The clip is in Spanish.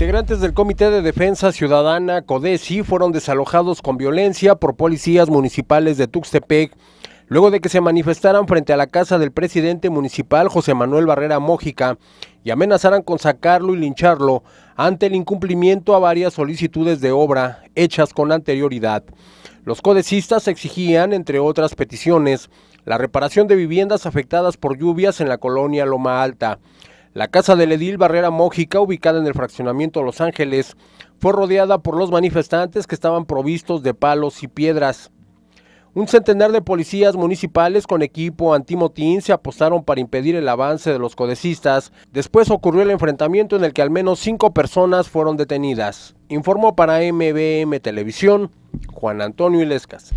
Integrantes del Comité de Defensa Ciudadana CODESI fueron desalojados con violencia por policías municipales de Tuxtepec luego de que se manifestaran frente a la casa del presidente municipal José Manuel Barrera Mójica y amenazaran con sacarlo y lincharlo ante el incumplimiento a varias solicitudes de obra hechas con anterioridad. Los codecistas exigían, entre otras peticiones, la reparación de viviendas afectadas por lluvias en la colonia Loma Alta, la casa del edil Barrera Mójica, ubicada en el fraccionamiento Los Ángeles, fue rodeada por los manifestantes que estaban provistos de palos y piedras. Un centenar de policías municipales con equipo antimotín se apostaron para impedir el avance de los codecistas. Después ocurrió el enfrentamiento en el que al menos cinco personas fueron detenidas. Informó para MBM Televisión Juan Antonio Ilescas.